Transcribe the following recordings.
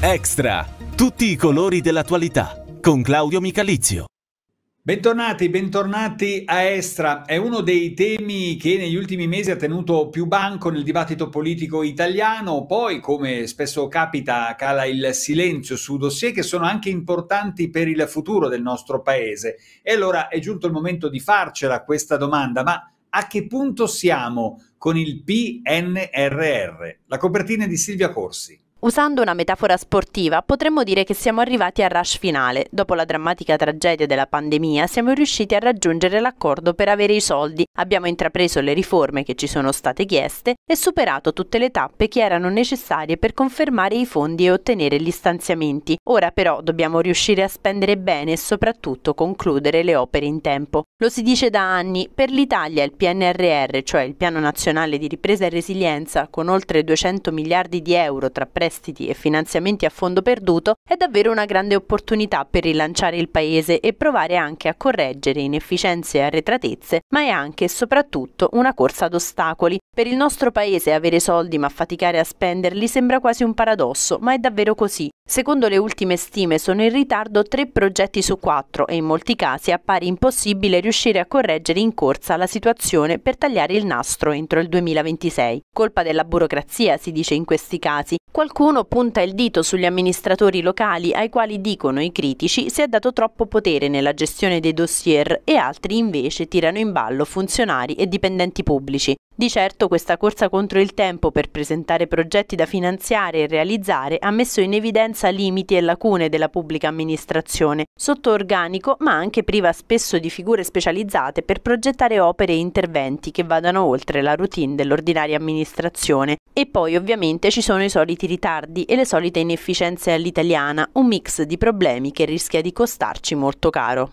Extra, tutti i colori dell'attualità, con Claudio Micalizio. Bentornati, bentornati a Extra. È uno dei temi che negli ultimi mesi ha tenuto più banco nel dibattito politico italiano. Poi, come spesso capita, cala il silenzio su dossier che sono anche importanti per il futuro del nostro paese. E allora è giunto il momento di farcela questa domanda, ma a che punto siamo con il PNRR? La copertina di Silvia Corsi. Usando una metafora sportiva, potremmo dire che siamo arrivati al rush finale. Dopo la drammatica tragedia della pandemia, siamo riusciti a raggiungere l'accordo per avere i soldi, abbiamo intrapreso le riforme che ci sono state chieste e superato tutte le tappe che erano necessarie per confermare i fondi e ottenere gli stanziamenti. Ora però dobbiamo riuscire a spendere bene e soprattutto concludere le opere in tempo. Lo si dice da anni, per l'Italia il PNRR, cioè il Piano Nazionale di Ripresa e Resilienza, con oltre 200 miliardi di euro tra prestiti prestiti e finanziamenti a fondo perduto è davvero una grande opportunità per rilanciare il Paese e provare anche a correggere inefficienze e arretratezze, ma è anche e soprattutto una corsa ad ostacoli. Per il nostro Paese avere soldi ma faticare a spenderli sembra quasi un paradosso, ma è davvero così. Secondo le ultime stime sono in ritardo tre progetti su quattro e in molti casi appare impossibile riuscire a correggere in corsa la situazione per tagliare il nastro entro il 2026. Colpa della burocrazia si dice in questi casi. Qualcuno Qualcuno punta il dito sugli amministratori locali ai quali dicono i critici si è dato troppo potere nella gestione dei dossier e altri invece tirano in ballo funzionari e dipendenti pubblici. Di certo questa corsa contro il tempo per presentare progetti da finanziare e realizzare ha messo in evidenza limiti e lacune della pubblica amministrazione, sotto organico ma anche priva spesso di figure specializzate per progettare opere e interventi che vadano oltre la routine dell'ordinaria amministrazione. E poi ovviamente ci sono i soliti ritardi e le solite inefficienze all'italiana, un mix di problemi che rischia di costarci molto caro.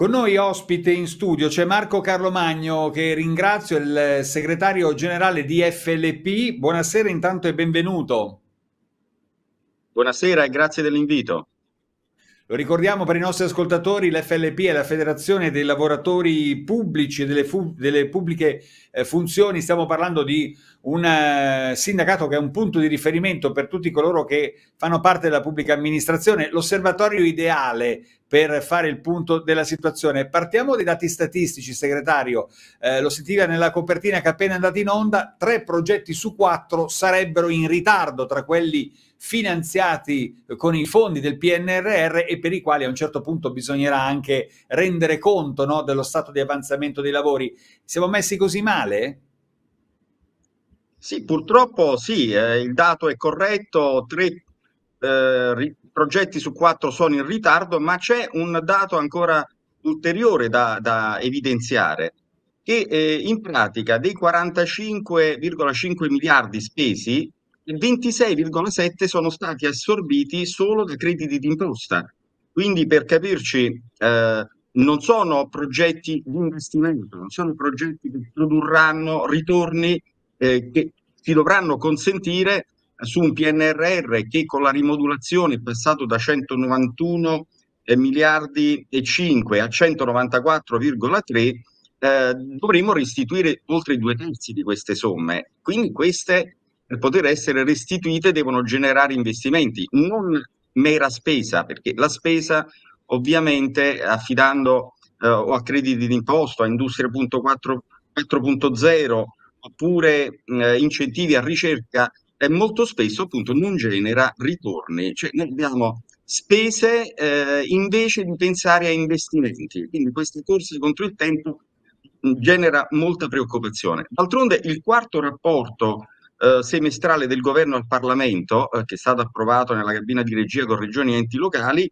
Con noi ospite in studio c'è Marco Carlo Magno che ringrazio, il segretario generale di FLP. Buonasera intanto e benvenuto. Buonasera e grazie dell'invito. Lo ricordiamo per i nostri ascoltatori, l'FLP è la Federazione dei lavoratori pubblici e delle, fu- delle pubbliche eh, funzioni. Stiamo parlando di un eh, sindacato che è un punto di riferimento per tutti coloro che fanno parte della pubblica amministrazione, l'osservatorio ideale per fare il punto della situazione. Partiamo dai dati statistici, segretario. Eh, lo sentiva nella copertina che è appena andata in onda, tre progetti su quattro sarebbero in ritardo tra quelli finanziati eh, con i fondi del PNRR e per i quali a un certo punto bisognerà anche rendere conto no, dello stato di avanzamento dei lavori. Siamo messi così male? Sì, purtroppo sì, eh, il dato è corretto, tre eh, ri- progetti su quattro sono in ritardo, ma c'è un dato ancora ulteriore da, da evidenziare, che eh, in pratica dei 45,5 miliardi spesi, 26,7 sono stati assorbiti solo da crediti d'imposta. Quindi per capirci, eh, non sono progetti di investimento, non sono progetti che produrranno ritorni eh, che si dovranno consentire su un PNRR che con la rimodulazione è passato da 191 eh, miliardi e 5 a 194,3 eh, dovremo restituire oltre i due terzi di queste somme. Quindi queste per poter essere restituite devono generare investimenti, non mera spesa, perché la spesa ovviamente affidando eh, o a crediti d'imposto a industria 4.0, oppure eh, incentivi a ricerca e eh, molto spesso appunto non genera ritorni, cioè noi abbiamo spese eh, invece di pensare a investimenti, quindi queste corse contro il tempo mh, mm, genera molta preoccupazione. D'altronde il quarto rapporto eh, semestrale del governo al Parlamento, eh, che è stato approvato nella cabina di regia con regioni e enti locali,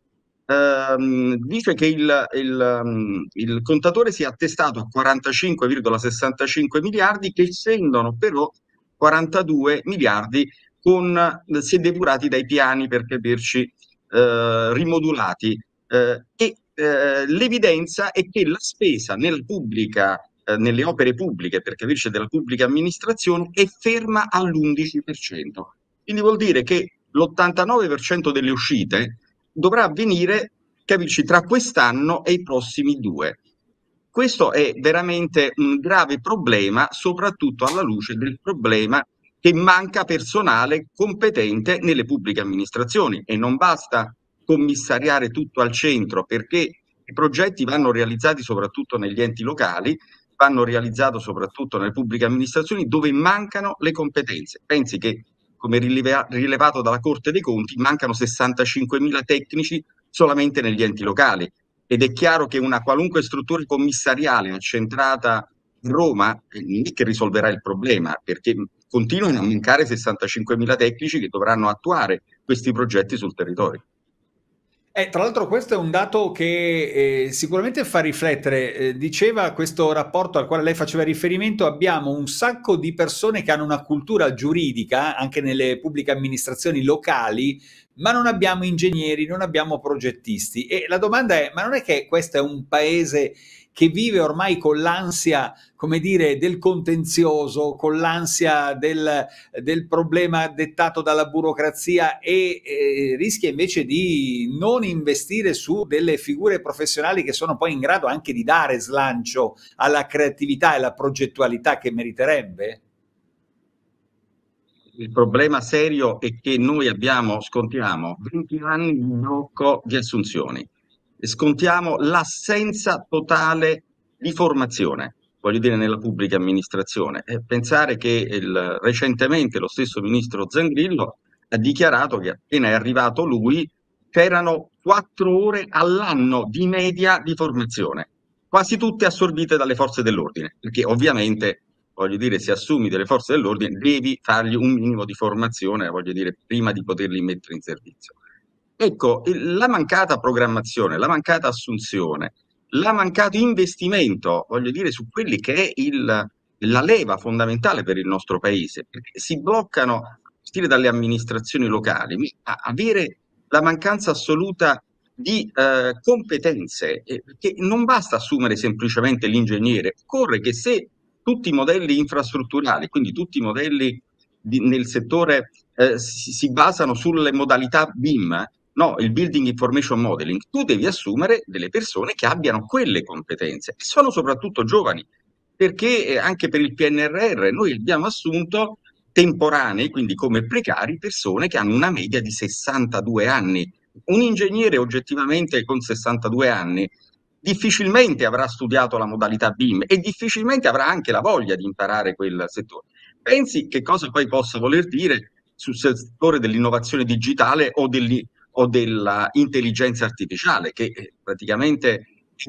ehm, dice che il, il, mm, il contatore si è attestato a 45,65 miliardi che scendono però 42 miliardi con, è depurati dai piani per capirci eh, rimodulati eh, e eh, l'evidenza è che la spesa nel pubblica eh, nelle opere pubbliche, per capirci della pubblica amministrazione, è ferma all'11%. Quindi vuol dire che l'89% delle uscite dovrà avvenire, capisci, tra quest'anno e i prossimi due. Questo è veramente un grave problema, soprattutto alla luce del problema che manca personale competente nelle pubbliche amministrazioni e non basta commissariare tutto al centro perché i progetti vanno realizzati soprattutto negli enti locali, vanno realizzati soprattutto nelle pubbliche amministrazioni dove mancano le competenze. Pensi che come rileva- rilevato dalla Corte dei Conti, mancano 65.000 tecnici solamente negli enti locali ed è chiaro che una qualunque struttura commissariale accentrata in Roma eh, non è che risolverà il problema, perché continuano a mancare 65.000 tecnici che dovranno attuare questi progetti sul territorio. Eh, tra l'altro questo è un dato che eh, sicuramente fa riflettere. Eh, diceva questo rapporto al quale lei faceva riferimento, abbiamo un sacco di persone che hanno una cultura giuridica anche nelle pubbliche amministrazioni locali, ma non abbiamo ingegneri, non abbiamo progettisti. E la domanda è, ma non è che questo è un paese che vive ormai con l'ansia, come dire, del contenzioso, con l'ansia del, del problema dettato dalla burocrazia e eh, rischia invece di non investire su delle figure professionali che sono poi in grado anche di dare slancio alla creatività e alla progettualità che meriterebbe? il problema serio è che noi abbiamo, scontiamo 20 anni di blocco di assunzioni scontiamo l'assenza totale di formazione, voglio dire nella pubblica amministrazione. E pensare che il, recentemente lo stesso ministro Zangrillo ha dichiarato che appena è arrivato lui c'erano quattro ore all'anno di media di formazione, quasi tutte assorbite dalle forze dell'ordine, perché ovviamente voglio dire, se assumi delle forze dell'ordine, devi fargli un minimo di formazione, voglio dire, prima di poterli mettere in servizio. Ecco, la mancata programmazione, la mancata assunzione, la mancato investimento, voglio dire, su quelli che è il, la leva fondamentale per il nostro paese, perché si bloccano, a partire dalle amministrazioni locali, a avere la mancanza assoluta di eh, competenze, eh, perché non basta assumere semplicemente l'ingegnere, occorre che se tutti i modelli infrastrutturali, quindi tutti i modelli di, nel settore eh, si, si, basano sulle modalità BIM, no, il building information modeling, tu devi assumere delle persone che abbiano quelle competenze, e sono soprattutto giovani, perché eh, anche per il PNRR noi abbiamo assunto temporanei, quindi come precari, persone che hanno una media di 62 anni. Un ingegnere oggettivamente con 62 anni difficilmente avrà studiato la modalità BIM e difficilmente avrà anche la voglia di imparare quel settore. Pensi che cosa poi possa voler dire sul settore dell'innovazione digitale o dell'innovazione o dell'intelligenza artificiale che eh, praticamente è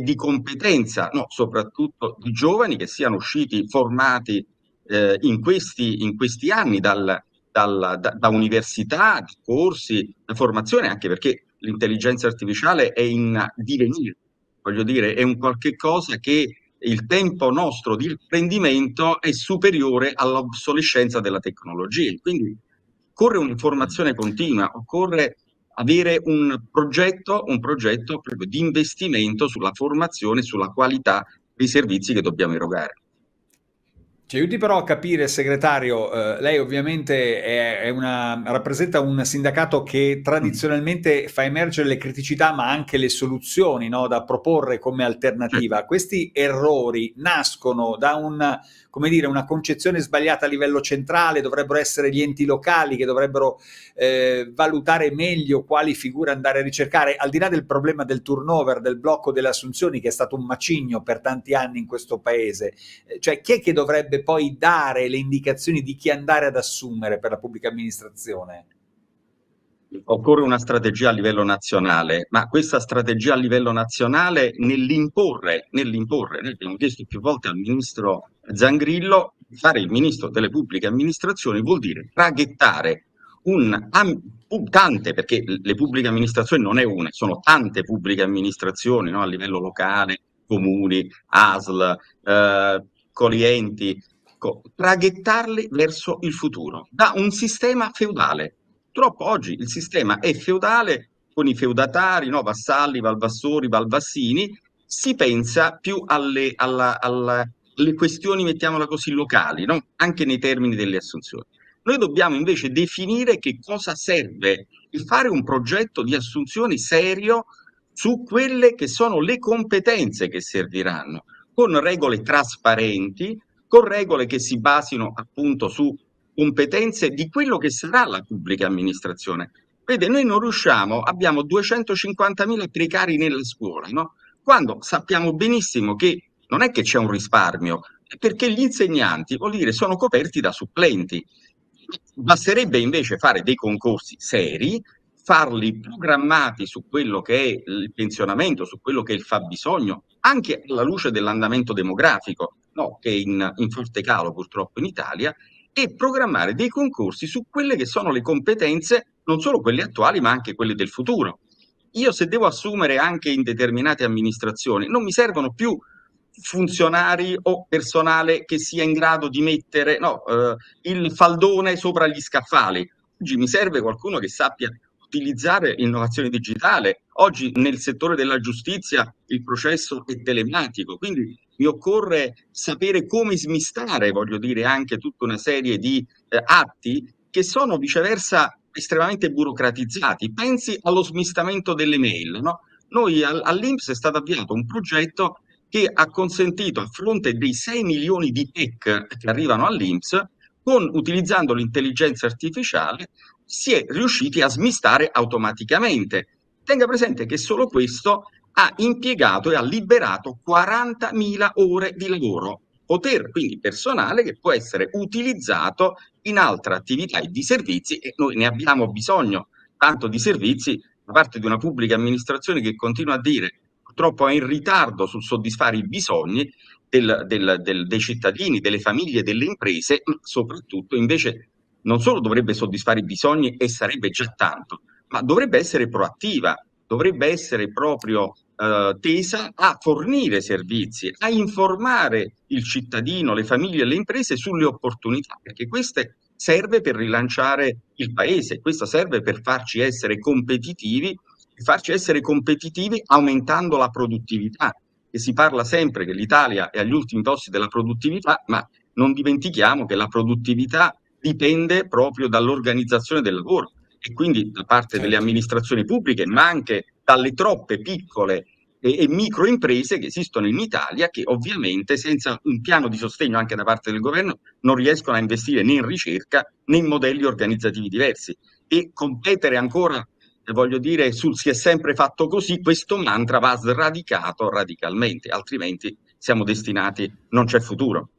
di competenza, no, soprattutto di giovani che siano usciti formati eh, in, questi, in, questi, anni dal, dal, da, da, università, da corsi, da formazione, anche perché l'intelligenza artificiale è in divenire, voglio dire, è un qualche cosa che il tempo nostro di apprendimento è superiore all'obsolescenza della tecnologia. Quindi occorre un'informazione continua, occorre avere un progetto, un progetto proprio di investimento sulla formazione, sulla qualità dei servizi che dobbiamo erogare. Ci aiuti però a capire, segretario, eh, lei ovviamente è, è una, rappresenta un sindacato che tradizionalmente fa emergere le criticità ma anche le soluzioni no, da proporre come alternativa. Certo. Questi errori nascono da un, come dire, una concezione sbagliata a livello centrale, dovrebbero essere gli enti locali che dovrebbero eh, valutare meglio quali figure andare a ricercare, al di là del problema del turnover, del blocco delle assunzioni, che è stato un macigno per tanti anni in questo paese, eh, cioè chi è che dovrebbe poi dare le indicazioni di chi andare ad assumere per la pubblica amministrazione? occorre una strategia a livello nazionale, ma questa strategia a livello nazionale nell'imporre, nell'imporre, noi abbiamo chiesto più volte al ministro Zangrillo, fare il ministro delle pubbliche amministrazioni vuol dire traghettare un, am, tante, perché le pubbliche amministrazioni non è una, sono tante pubbliche amministrazioni no, a livello locale, comuni, ASL, eh, clienti, traghettarli verso il futuro da un sistema feudale Purtroppo oggi il sistema è feudale con i feudatari, no? vassalli, valvassori, valvassini, si pensa più alle, alla, alla, alle questioni, mettiamola così, locali, no? anche nei termini delle assunzioni. Noi dobbiamo invece definire che cosa serve e fare un progetto di assunzioni serio su quelle che sono le competenze che serviranno, con regole trasparenti, con regole che si basino appunto su competenze di quello che sarà la pubblica amministrazione. Vede, noi non riusciamo, abbiamo 250.000 precari nella scuola, no? quando sappiamo benissimo che non è che c'è un risparmio, è perché gli insegnanti, vuol dire, sono coperti da supplenti. Basterebbe invece fare dei concorsi seri, farli programmati su quello che è il pensionamento, su quello che è il fabbisogno, anche alla luce dell'andamento demografico, no? che è in, in forte calo purtroppo in Italia, e programmare dei concorsi su quelle che sono le competenze, non solo quelle attuali, ma anche quelle del futuro. Io se devo assumere anche in determinate amministrazioni, non mi servono più funzionari o personale che sia in grado di mettere no, eh, il faldone sopra gli scaffali. Oggi mi serve qualcuno che sappia utilizzare l'innovazione digitale. Oggi nel settore della giustizia il processo è telematico, quindi mi occorre sapere come smistare, voglio dire, anche tutta una serie di eh, atti che sono viceversa estremamente burocratizzati. Pensi allo smistamento delle mail, no? Noi all- all'Inps è stato avviato un progetto che ha consentito a fronte dei 6 milioni di tech che arrivano all'Inps, con, utilizzando l'intelligenza artificiale, si è riusciti a smistare automaticamente. Tenga presente che solo questo ha impiegato e ha liberato 40.000 ore di lavoro, poter quindi personale che può essere utilizzato in altre attività e di servizi e noi ne abbiamo bisogno tanto di servizi da parte di una pubblica amministrazione che continua a dire purtroppo è in ritardo sul soddisfare i bisogni del, del, del, dei cittadini, delle famiglie, delle imprese, ma soprattutto invece non solo dovrebbe soddisfare i bisogni e sarebbe già tanto, ma dovrebbe essere proattiva, dovrebbe essere proprio eh, tesa a fornire servizi, a informare il cittadino, le famiglie e le imprese sulle opportunità, perché queste serve per rilanciare il paese, questo serve per farci essere competitivi, farci essere competitivi aumentando la produttività, e si parla sempre che l'Italia è agli ultimi posti della produttività, ma non dimentichiamo che la produttività dipende proprio dall'organizzazione del lavoro, e quindi da parte certo. delle amministrazioni pubbliche, ma anche dalle troppe piccole e, e micro imprese che esistono in Italia che ovviamente senza un piano di sostegno anche da parte del governo non riescono a investire né in ricerca né in modelli organizzativi diversi e competere ancora eh, voglio dire sul si è sempre fatto così questo mantra va sradicato radicalmente altrimenti siamo destinati non c'è futuro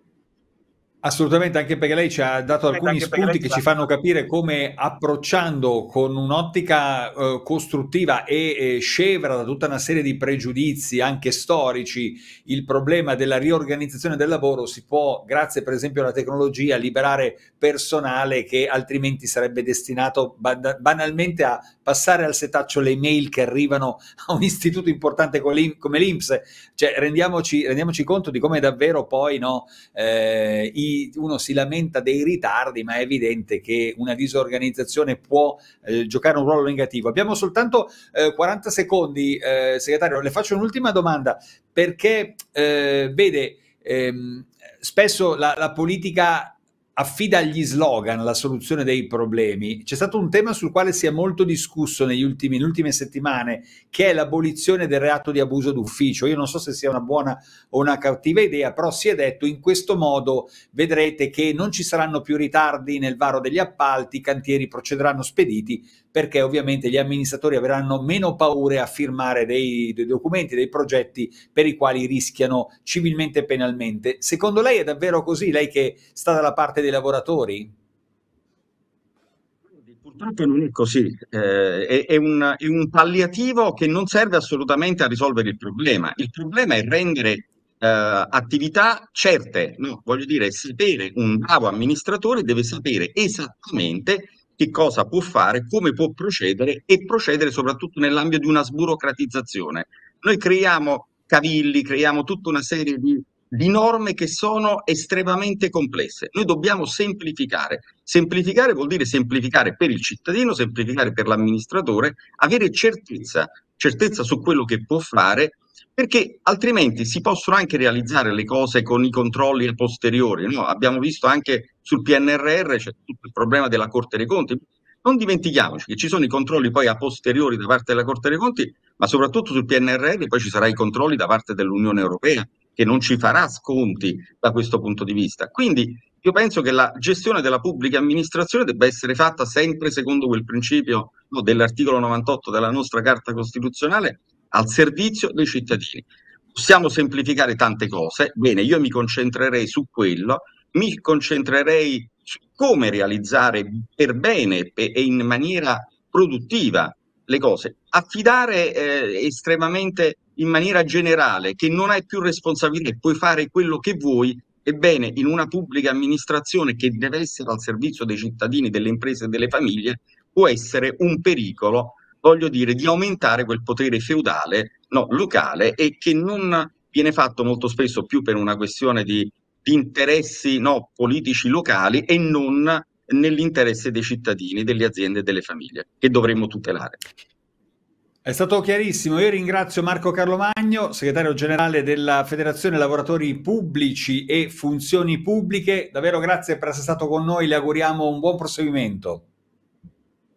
Assolutamente, anche perché lei ci ha dato alcuni spunti che ci fanno capire come approcciando con un'ottica eh, costruttiva e eh, scevra da tutta una serie di pregiudizi, anche storici, il problema della riorganizzazione del lavoro si può, grazie per esempio alla tecnologia, liberare personale che altrimenti sarebbe destinato banalmente a passare al setaccio le mail che arrivano a un istituto importante come l'INPS, cioè rendiamoci, rendiamoci conto di come davvero poi no, eh, i, uno si lamenta dei ritardi, ma è evidente che una disorganizzazione può eh, giocare un ruolo negativo. Abbiamo soltanto eh, 40 secondi, eh, segretario, le faccio un'ultima domanda, perché eh, vede, ehm, spesso la, la politica affida agli slogan la soluzione dei problemi, c'è stato un tema sul quale si è molto discusso negli ultimi, nelle ultime settimane, che è l'abolizione del reato di abuso d'ufficio. Io non so se sia una buona o una cattiva idea, però si è detto in questo modo vedrete che non ci saranno più ritardi nel varo degli appalti, i cantieri procederanno spediti, perché ovviamente gli amministratori avranno meno paure a firmare dei, dei documenti, dei progetti per i quali rischiano civilmente e penalmente. Secondo lei è davvero così? Lei che sta dalla parte del dei lavoratori? Purtroppo non è così, eh, è, è, un, è un palliativo che non serve assolutamente a risolvere il problema. Il problema è rendere Uh, attività certe. No, voglio dire, sapere un bravo amministratore deve sapere esattamente che cosa può fare, come può procedere e procedere soprattutto nell'ambito di una sburocratizzazione. Noi creiamo cavilli, creiamo tutta una serie di di norme che sono estremamente complesse. Noi dobbiamo semplificare. Semplificare vuol dire semplificare per il cittadino, semplificare per l'amministratore, avere certezza, certezza su quello che può fare, perché altrimenti si possono anche realizzare le cose con i controlli a posteriori. No? Abbiamo visto anche sul PNRR c'è tutto il problema della Corte dei Conti. Non dimentichiamoci che ci sono i controlli poi a posteriori da parte della Corte dei Conti, ma soprattutto sul PNRR poi ci saranno i controlli da parte dell'Unione Europea che non ci farà sconti da questo punto di vista. Quindi io penso che la gestione della pubblica amministrazione debba essere fatta sempre secondo quel principio no, dell'articolo 98 della nostra Carta Costituzionale al servizio dei cittadini. Possiamo semplificare tante cose, bene, io mi concentrerei su quello, mi concentrerei su come realizzare per bene e in maniera produttiva le cose. Affidare eh, estremamente in maniera generale, che non hai più responsabilità, e puoi fare quello che vuoi, ebbene in una pubblica amministrazione che deve essere al servizio dei cittadini, delle imprese e delle famiglie, può essere un pericolo, voglio dire, di aumentare quel potere feudale, no, locale e che non viene fatto molto spesso più per una questione di, di interessi no, politici locali e non nell'interesse dei cittadini, delle aziende e delle famiglie che dovremmo tutelare. È stato chiarissimo, io ringrazio Marco Carlo Magno, segretario generale della Federazione Lavoratori Pubblici e Funzioni Pubbliche, davvero grazie per essere stato con noi, le auguriamo un buon proseguimento.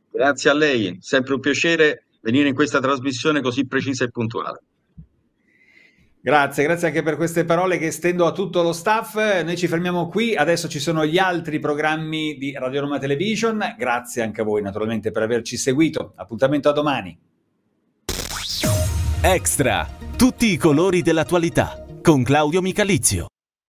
Grazie a lei, sempre un piacere venire in questa trasmissione così precisa e puntuale. Grazie, grazie anche per queste parole che estendo a tutto lo staff. Noi ci fermiamo qui, adesso ci sono gli altri programmi di Radio Roma Television. Grazie anche a voi naturalmente per averci seguito. Appuntamento a domani. Extra, tutti i colori dell'attualità con Claudio Micalizio.